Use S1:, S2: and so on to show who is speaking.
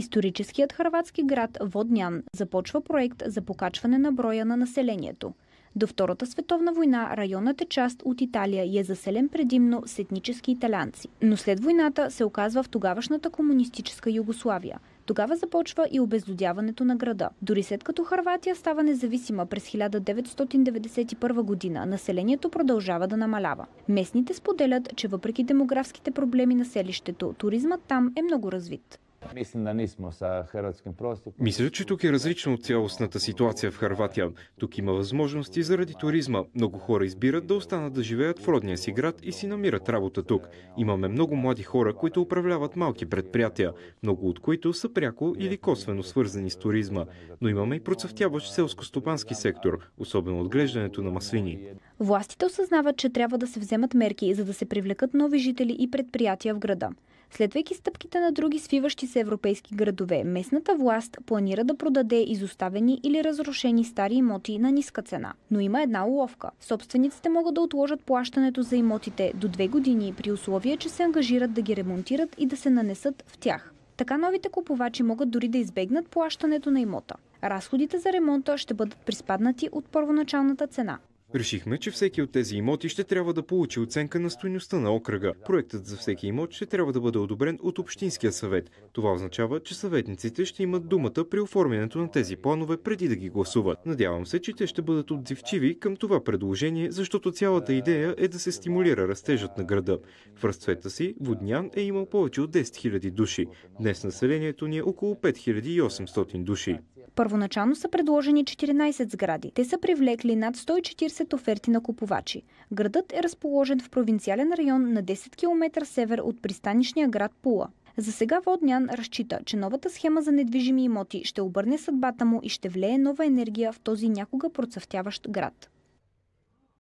S1: Историческият хрватски град Воднян започва проект за покачване на броя на населението. До Втората световна война районът е част от Италия и е заселен предимно с етнически италянци. Но след войната се оказва в тогавашната комунистическа Югославия. Тогава започва и обезлюдяването на града. Дори след като Харватия става независима през 1991 година, населението продължава да намалява. Местните споделят, че въпреки демографските проблеми на селището, туризмът там е много развит.
S2: Мисля, че тук е различно от цялостната ситуация в Харватия. Тук има възможности заради туризма. Много хора избират да останат да живеят в родния си град и си намират работа тук. Имаме много млади хора, които управляват малки предприятия, много от които са пряко или косвено свързани с туризма. Но имаме и процъфтяващ селско-стопански сектор, особено отглеждането на маслини.
S1: Властите осъзнават, че трябва да се вземат мерки, за да се привлекат нови жители и предприятия в града. Следвайки стъпките на други свиващи се европейски градове, местната власт планира да продаде изоставени или разрушени стари имоти на ниска цена. Но има една уловка. Собствениците могат да отложат плащането за имотите до две години при условие, че се ангажират да ги ремонтират и да се нанесат в тях. Така новите купувачи могат дори да избегнат плащането на имота. Разходите за ремонта ще бъдат приспаднати от първоначалната цена.
S2: Решихме, че всеки от тези имоти ще трябва да получи оценка на стоеността на окръга. Проектът за всеки имот ще трябва да бъде одобрен от Общинския съвет. Това означава, че съветниците ще имат думата при оформянето на тези планове преди да ги гласуват. Надявам се, че те ще бъдат отзивчиви към това предложение, защото цялата идея е да се стимулира растежът на града. В разцвета си Воднян е имал повече от 10 000 души. Днес населението ни е около 5800 души.
S1: Първоначално са предложени 14 сгради. Те са привлекли над 140 оферти на купувачи. Градът е разположен в провинциален район на 10 км север от пристанищния град Пула. За сега Воднян разчита, че новата схема за недвижими имоти ще обърне съдбата му и ще влее нова енергия в този някога процъфтяващ град.